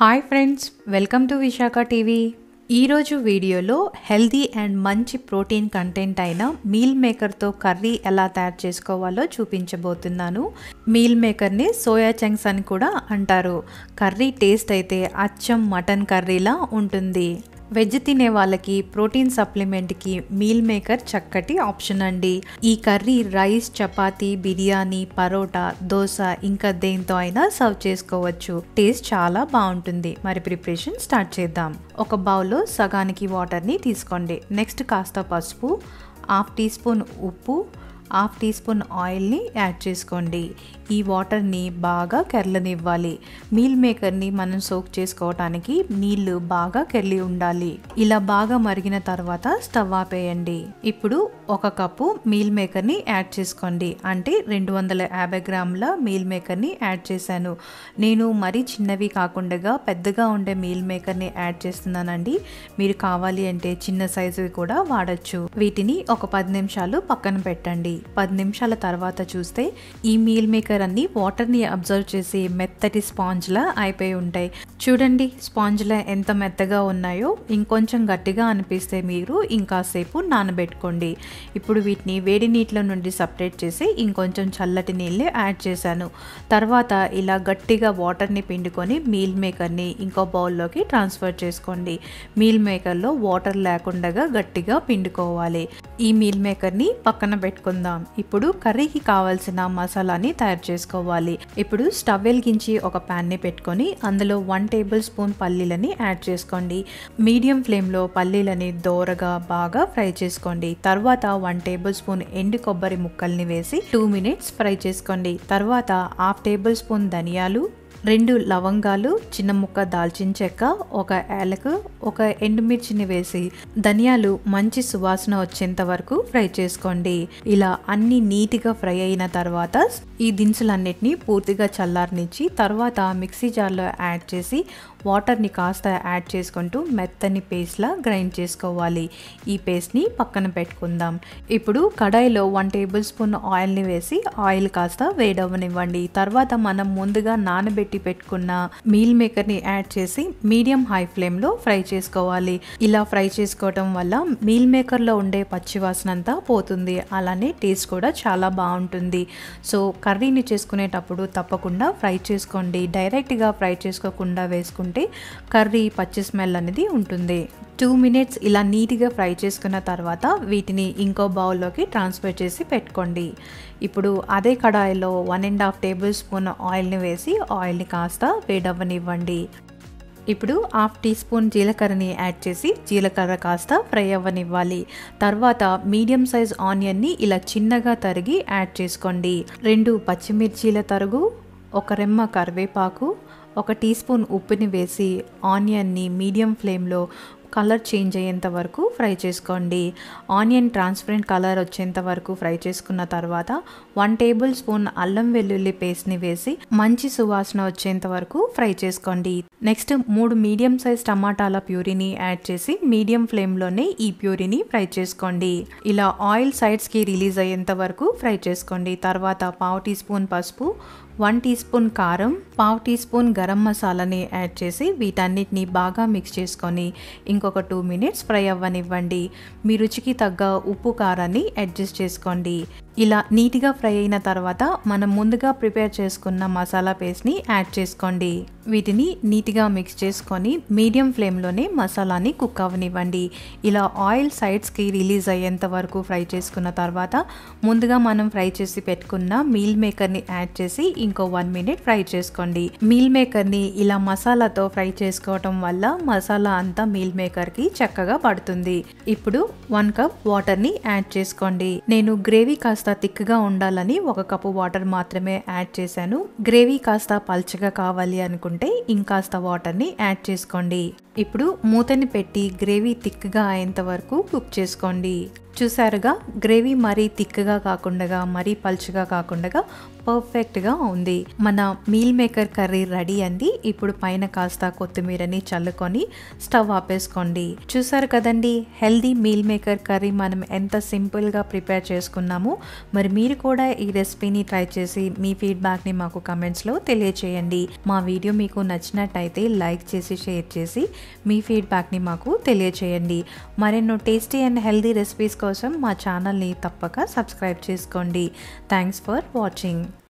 hi friends welcome to Visakha TV ఈరోజు వీడియోలో healthy and మంచి ప్రోటీన్ కంటెంట్ అయిన మీల్ మేకర్తో కర్రీ ఎలా తయారు చేసుకోవాలో చూపించబోతున్నాను మీల్ మేకర్ని సోయా చంక్స్ అని కూడా అంటారు కర్రీ టేస్ట్ అయితే అచ్చం మటన్ కర్రీలా ఉంటుంది వెజ్ తినే వాళ్ళకి ప్రోటీన్ సప్లిమెంట్కి మీల్ మేకర్ చక్కటి ఆప్షన్ అండి ఈ కర్రీ రైస్ చపాతీ బిర్యానీ పరోటా దోశ ఇంకా దేంతో అయినా సర్వ్ చేసుకోవచ్చు టేస్ట్ చాలా బాగుంటుంది మరి ప్రిపరేషన్ స్టార్ట్ చేద్దాం ఒక బౌల్లో సగానికి వాటర్ని తీసుకోండి నెక్స్ట్ కాస్త పసుపు హాఫ్ టీ స్పూన్ ఉప్పు హాఫ్ టీ స్పూన్ ఆయిల్ని యాడ్ చేసుకోండి ఈ వాటర్ని బాగా కెర్లనివ్వాలి మీల్ మేకర్ని మనం సోక్ చేసుకోవటానికి నీళ్లు బాగా కెర్లి ఉండాలి ఇలా బాగా మరిగిన తర్వాత స్టవ్ ఆపేయండి ఇప్పుడు ఒక కప్పు మీల్ మేకర్ని యాడ్ చేసుకోండి అంటే రెండు వందల యాభై గ్రాముల మీల్ మేకర్ని యాడ్ చేశాను నేను మరీ చిన్నవి కాకుండా పెద్దగా ఉండే మీల్ మేకర్ని యాడ్ చేస్తున్నానండి మీరు కావాలి అంటే చిన్న సైజువి కూడా వాడచ్చు వీటిని ఒక పది నిమిషాలు పక్కన పెట్టండి పది నిమిషాల తర్వాత చూస్తే ఈ మీల్ మేకర్ అన్ని వాటర్ని అబ్జర్వ్ చేసి మెత్తటి స్పాంజ్లా అయిపోయి ఉంటాయి చూడండి స్పాంజ్లా ఎంత మెత్తగా ఉన్నాయో ఇంకొంచెం గట్టిగా అనిపిస్తే మీరు ఇంకాసేపు నానబెట్టుకోండి ఇప్పుడు వీటిని వేడి నీటిలో నుండి సపరేట్ చేసి ఇంకొంచెం చల్లటి నీళ్ళే యాడ్ చేశాను తర్వాత ఇలా గట్టిగా వాటర్ని పిండుకొని మీల్ మేకర్ని ఇంకో బౌల్లోకి ట్రాన్స్ఫర్ చేసుకోండి మీల్ మేకర్లో వాటర్ లేకుండా గట్టిగా పిండుకోవాలి ఈ మీల్ మేకర్ని పక్కన పెట్టుకుందాం చేసుకుందాం ఇప్పుడు కర్రీకి కావాల్సిన మసాలాని తయారు చేసుకోవాలి ఇప్పుడు స్టవ్ వెలిగించి ఒక ప్యాన్ని పెట్టుకొని అందులో వన్ టేబుల్ స్పూన్ పల్లీలని యాడ్ చేసుకోండి మీడియం ఫ్లేమ్లో పల్లీలని దోరగా బాగా ఫ్రై చేసుకోండి తర్వాత వన్ టేబుల్ స్పూన్ ఎండు కొబ్బరి ముక్కల్ని వేసి టూ మినిట్స్ ఫ్రై చేసుకోండి తర్వాత హాఫ్ టేబుల్ స్పూన్ ధనియాలు రెండు లవంగాలు చిన్న ముక్క దాల్చిన చెక్క ఒక ఏలకు ఒక ఎండుమిర్చిని వేసి ధనియాలు మంచి సువాసన వచ్చేంత వరకు ఫ్రై చేసుకోండి ఇలా అన్ని నీట్గా ఫ్రై అయిన తర్వాత ఈ దినుసులన్నిటిని పూర్తిగా చల్లారనిచ్చి తర్వాత మిక్సీ జార్లో యాడ్ చేసి వాటర్ని కాస్త యాడ్ చేసుకుంటూ మెత్తని పేస్ట్లా గ్రైండ్ చేసుకోవాలి ఈ పేస్ట్ని పక్కన పెట్టుకుందాం ఇప్పుడు కడాయిలో వన్ టేబుల్ స్పూన్ ఆయిల్ని వేసి ఆయిల్ కాస్త వేడవనివ్వండి తర్వాత మనం ముందుగా నానబెట్టి పెట్టుకున్న మీల్ మేకర్ని యాడ్ చేసి మీడియం హై ఫ్లేమ్లో ఫ్రై చేసుకోవాలి చేసుకోవాలి ఇలా ఫ్రై చేసుకోవటం వల్ల మీల్ మేకర్లో ఉండే పచ్చివాసన అంతా పోతుంది అలానే టేస్ట్ కూడా చాలా బాగుంటుంది సో కర్రీని చేసుకునేటప్పుడు తప్పకుండా ఫ్రై చేసుకోండి డైరెక్ట్గా ఫ్రై చేసుకోకుండా వేసుకుంటే కర్రీ పచ్చి స్మెల్ అనేది ఉంటుంది టూ మినిట్స్ ఇలా నీట్గా ఫ్రై చేసుకున్న తర్వాత వీటిని ఇంకో బౌల్లోకి ట్రాన్స్ఫర్ చేసి పెట్టుకోండి ఇప్పుడు అదే కడాయిలో one and half tablespoon ఆయిల్ని వేసి ఆయిల్ని కాస్త వేడవ్వనివ్వండి ఇప్పుడు హాఫ్ టీ స్పూన్ జీలకర్రని యాడ్ చేసి జీలకర్ర కాస్త ఫ్రై అవ్వనివ్వాలి తర్వాత మీడియం సైజ్ ఆనియన్ని ఇలా చిన్నగా తరిగి యాడ్ చేసుకోండి రెండు పచ్చిమిర్చీల తరుగు ఒక రెమ్మ కరివేపాకు ఒక టీ స్పూన్ ఉప్పుని వేసి ఆనియన్ని మీడియం ఫ్లేమ్లో కలర్ చేంజ్ అయ్యేంత వరకు ఫ్రై చేసుకోండి ఆనియన్ ట్రాన్స్పరెంట్ కలర్ వచ్చేంత వరకు ఫ్రై చేసుకున్న తర్వాత వన్ టేబుల్ స్పూన్ అల్లం వెల్లుల్లి పేస్ట్ని వేసి మంచి సువాసన వచ్చేంత వరకు ఫ్రై చేసుకోండి నెక్స్ట్ మూడు మీడియం సైజ్ టమాటాల ప్యూరీని యాడ్ చేసి మీడియం ఫ్లేమ్లోనే ఈ ప్యూరీని ఫ్రై చేసుకోండి ఇలా ఆయిల్ సైడ్స్కి రిలీజ్ అయ్యేంత వరకు ఫ్రై చేసుకోండి తర్వాత పావు టీ స్పూన్ పసుపు వన్ టీ స్పూన్ కారం పావు టీ స్పూన్ గరం మసాలాని యాడ్ చేసి వీటన్నిటిని బాగా మిక్స్ చేసుకొని ఇంకొక టూ మినిట్స్ ఫ్రై అవ్వనివ్వండి మీ రుచికి తగ్గ ఉప్పు కారాన్ని అడ్జస్ట్ చేసుకోండి ఇలా నీట్గా ఫ్రై అయిన తర్వాత మనం ముందుగా ప్రిపేర్ చేసుకున్న మసాలా పేస్ట్ని యాడ్ చేసుకోండి వీటిని నీట్గా మిక్స్ చేసుకొని మీడియం ఫ్లేమ్లోనే మసాలాని కుక్ అవ్వనివ్వండి ఇలా ఆయిల్ సైడ్స్కి రిలీజ్ అయ్యేంత వరకు ఫ్రై చేసుకున్న తర్వాత ముందుగా మనం ఫ్రై చేసి పెట్టుకున్న మీల్ మేకర్ని యాడ్ చేసి ఇంకో వన్ మినిట్ ఫ్రై చేసుకోండి మీల్ మేకర్ని ఇలా మసాలాతో ఫ్రై చేసుకోవటం వల్ల మసాలా అంతా మీల్ మేకర్కి చక్కగా పడుతుంది ఇప్పుడు వన్ కప్ వాటర్ని యాడ్ చేసుకోండి నేను గ్రేవీ కాస్త కాస్త థిక్గా ఉండాలని ఒక కప్పు వాటర్ మాత్రమే యాడ్ చేశాను గ్రేవీ కాస్త పల్చగా కావాలి అనుకుంటే ఇంకాస్త వాటర్ని యాడ్ చేసుకోండి ఇప్పుడు మూతని పెట్టి గ్రేవీ థిక్గా అయ్యేంత వరకు కుక్ చేసుకోండి చూసారుగా గ్రేవీ మరీ థిక్గా కాకుండా మరీ పలుచుగా కాకుండా పర్ఫెక్ట్గా ఉంది మన మీల్ మేకర్ కర్రీ రెడీ అండి ఇప్పుడు పైన కాస్త కొత్తిమీరని చల్లుకొని స్టవ్ ఆపేసుకోండి చూసారు కదండి హెల్దీ మీల్ మేకర్ కర్రీ మనం ఎంత సింపుల్గా ప్రిపేర్ చేసుకున్నాము మరి మీరు కూడా ఈ రెసిపీని ట్రై చేసి మీ ఫీడ్బ్యాక్ని మాకు కమెంట్స్లో తెలియచేయండి మా వీడియో మీకు నచ్చినట్టయితే లైక్ చేసి షేర్ చేసి మీ ఫీడ్బ్యాక్ని మాకు తెలియచేయండి మరెన్నో టేస్టీ అండ్ హెల్దీ రెసిపీస్ కోసం మా ఛానల్ని తప్పక సబ్స్క్రైబ్ చేసుకోండి థ్యాంక్స్ ఫర్ వాచింగ్